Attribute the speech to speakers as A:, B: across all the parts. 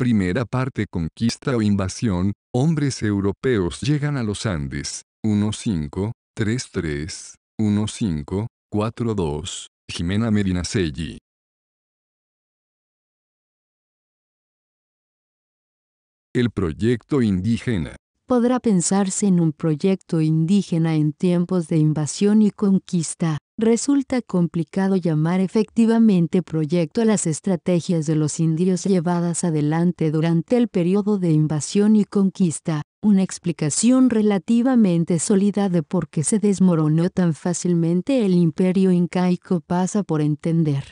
A: Primera parte Conquista o invasión, hombres europeos llegan a los Andes. 1533, 1542, Jimena Jimena El proyecto indígena
B: podrá pensarse en un proyecto indígena en tiempos de invasión y conquista, resulta complicado llamar efectivamente proyecto a las estrategias de los indios llevadas adelante durante el periodo de invasión y conquista, una explicación relativamente sólida de por qué se desmoronó tan fácilmente el imperio incaico pasa por entender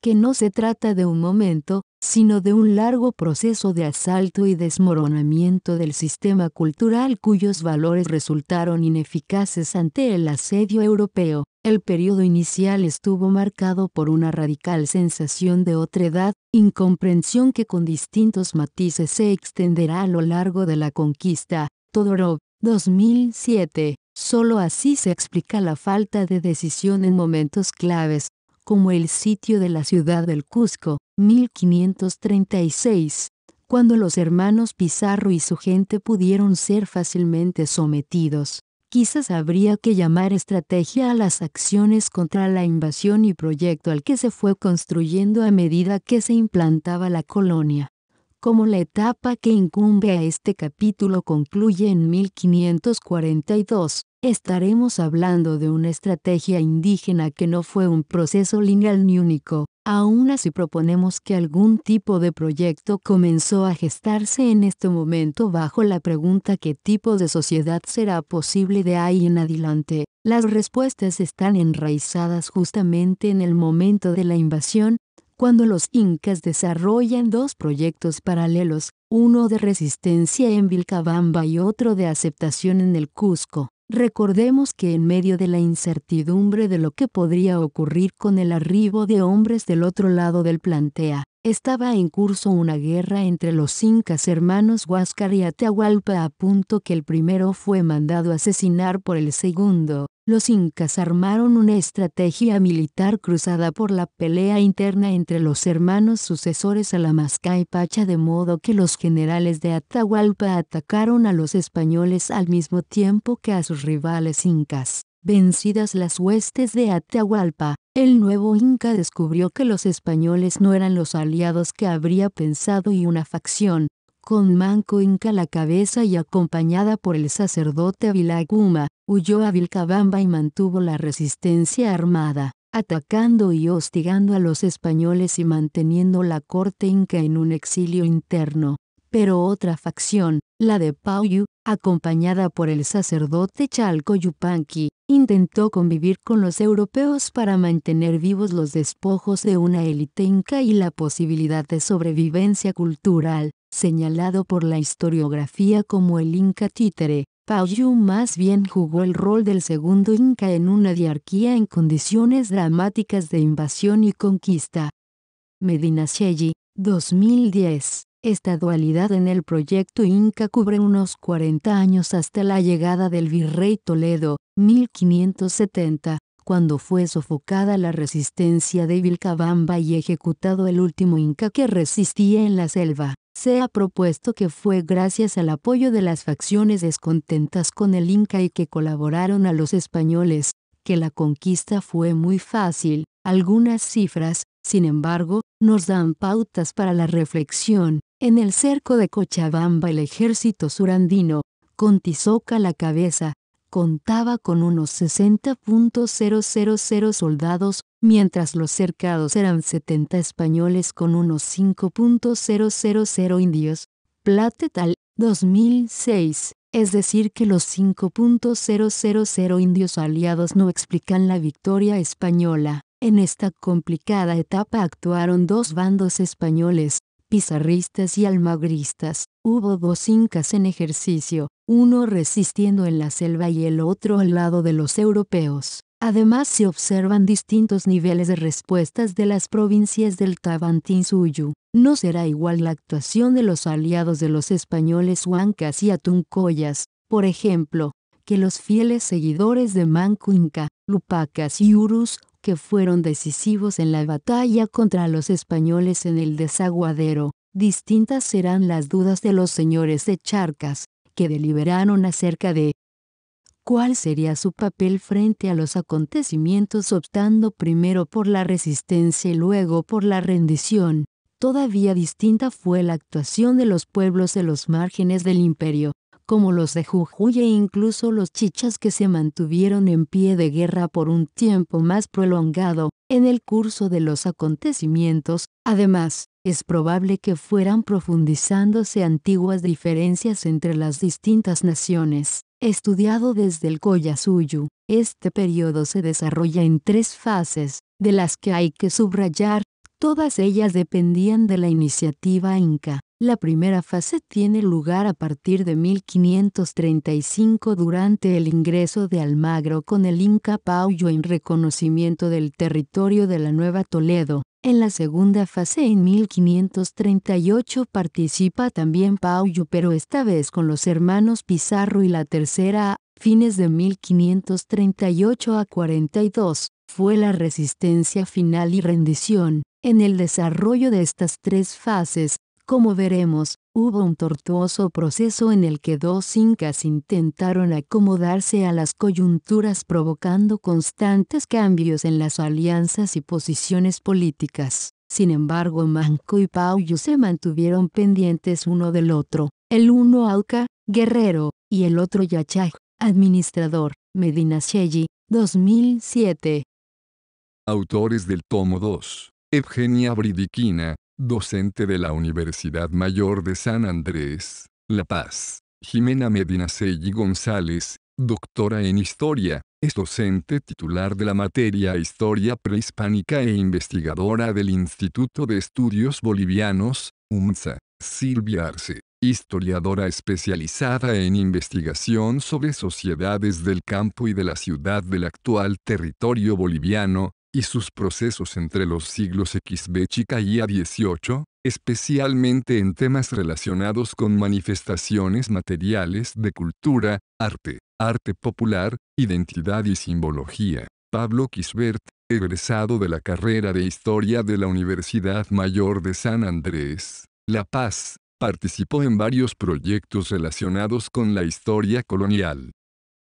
B: que no se trata de un momento, sino de un largo proceso de asalto y desmoronamiento del sistema cultural cuyos valores resultaron ineficaces ante el asedio europeo. El periodo inicial estuvo marcado por una radical sensación de otredad, incomprensión que con distintos matices se extenderá a lo largo de la conquista. Todorov, 2007. Solo así se explica la falta de decisión en momentos claves, como el sitio de la ciudad del Cusco, 1536, cuando los hermanos Pizarro y su gente pudieron ser fácilmente sometidos. Quizás habría que llamar estrategia a las acciones contra la invasión y proyecto al que se fue construyendo a medida que se implantaba la colonia. Como la etapa que incumbe a este capítulo concluye en 1542, estaremos hablando de una estrategia indígena que no fue un proceso lineal ni único, aún así proponemos que algún tipo de proyecto comenzó a gestarse en este momento bajo la pregunta qué tipo de sociedad será posible de ahí en adelante. Las respuestas están enraizadas justamente en el momento de la invasión, cuando los incas desarrollan dos proyectos paralelos, uno de resistencia en Vilcabamba y otro de aceptación en el Cusco. Recordemos que en medio de la incertidumbre de lo que podría ocurrir con el arribo de hombres del otro lado del plantea, estaba en curso una guerra entre los incas hermanos Huáscar y Atahualpa a punto que el primero fue mandado a asesinar por el segundo. Los incas armaron una estrategia militar cruzada por la pelea interna entre los hermanos sucesores a la Masca y Pacha de modo que los generales de Atahualpa atacaron a los españoles al mismo tiempo que a sus rivales incas. Vencidas las huestes de Atahualpa, el nuevo Inca descubrió que los españoles no eran los aliados que habría pensado y una facción, con Manco Inca a la cabeza y acompañada por el sacerdote Avilaguma, huyó a Vilcabamba y mantuvo la resistencia armada, atacando y hostigando a los españoles y manteniendo la corte inca en un exilio interno. Pero otra facción, la de Pauyu, acompañada por el sacerdote Chalco Yupanqui, intentó convivir con los europeos para mantener vivos los despojos de una élite inca y la posibilidad de sobrevivencia cultural, señalado por la historiografía como el inca títere. Yu más bien jugó el rol del segundo inca en una diarquía en condiciones dramáticas de invasión y conquista. Medina Sheji, 2010. Esta dualidad en el proyecto Inca cubre unos 40 años hasta la llegada del virrey Toledo, 1570, cuando fue sofocada la resistencia de Vilcabamba y ejecutado el último Inca que resistía en la selva. Se ha propuesto que fue gracias al apoyo de las facciones descontentas con el Inca y que colaboraron a los españoles, que la conquista fue muy fácil. Algunas cifras, sin embargo, nos dan pautas para la reflexión. En el cerco de Cochabamba el ejército surandino, con Tizoca la cabeza, contaba con unos 60.000 soldados, mientras los cercados eran 70 españoles con unos 5.000 indios. Platetal, 2006. Es decir que los 5.000 indios aliados no explican la victoria española. En esta complicada etapa actuaron dos bandos españoles, pizarristas y almagristas, hubo dos incas en ejercicio, uno resistiendo en la selva y el otro al lado de los europeos. Además se observan distintos niveles de respuestas de las provincias del Tabantín-Suyu. No será igual la actuación de los aliados de los españoles huancas y atuncoyas, por ejemplo, que los fieles seguidores de Mancuinca, Lupacas y Urus, que fueron decisivos en la batalla contra los españoles en el desaguadero. Distintas serán las dudas de los señores de Charcas, que deliberaron acerca de cuál sería su papel frente a los acontecimientos optando primero por la resistencia y luego por la rendición. Todavía distinta fue la actuación de los pueblos de los márgenes del imperio, como los de Jujuy e incluso los chichas que se mantuvieron en pie de guerra por un tiempo más prolongado, en el curso de los acontecimientos, además, es probable que fueran profundizándose antiguas diferencias entre las distintas naciones. Estudiado desde el Koyasuyu, este periodo se desarrolla en tres fases, de las que hay que subrayar, todas ellas dependían de la iniciativa inca. La primera fase tiene lugar a partir de 1535 durante el ingreso de Almagro con el Inca Pauyo en reconocimiento del territorio de la Nueva Toledo. En la segunda fase en 1538 participa también Pauyo pero esta vez con los hermanos Pizarro y la tercera a fines de 1538 a 42 fue la resistencia final y rendición. En el desarrollo de estas tres fases, como veremos, hubo un tortuoso proceso en el que dos incas intentaron acomodarse a las coyunturas provocando constantes cambios en las alianzas y posiciones políticas. Sin embargo, Manco y Pauyu se mantuvieron pendientes uno del otro, el uno Alca, guerrero, y el otro Yachaj, administrador, Medina Sheji, 2007.
A: Autores del tomo 2. Evgenia Bridikina docente de la Universidad Mayor de San Andrés, La Paz. Jimena Medina y González, doctora en Historia, es docente titular de la materia Historia Prehispánica e investigadora del Instituto de Estudios Bolivianos, UMSA. Silvia Arce, historiadora especializada en investigación sobre sociedades del campo y de la ciudad del actual territorio boliviano, y sus procesos entre los siglos XB y a especialmente en temas relacionados con manifestaciones materiales de cultura, arte, arte popular, identidad y simbología. Pablo Quisbert, egresado de la carrera de Historia de la Universidad Mayor de San Andrés, La Paz, participó en varios proyectos relacionados con la historia colonial.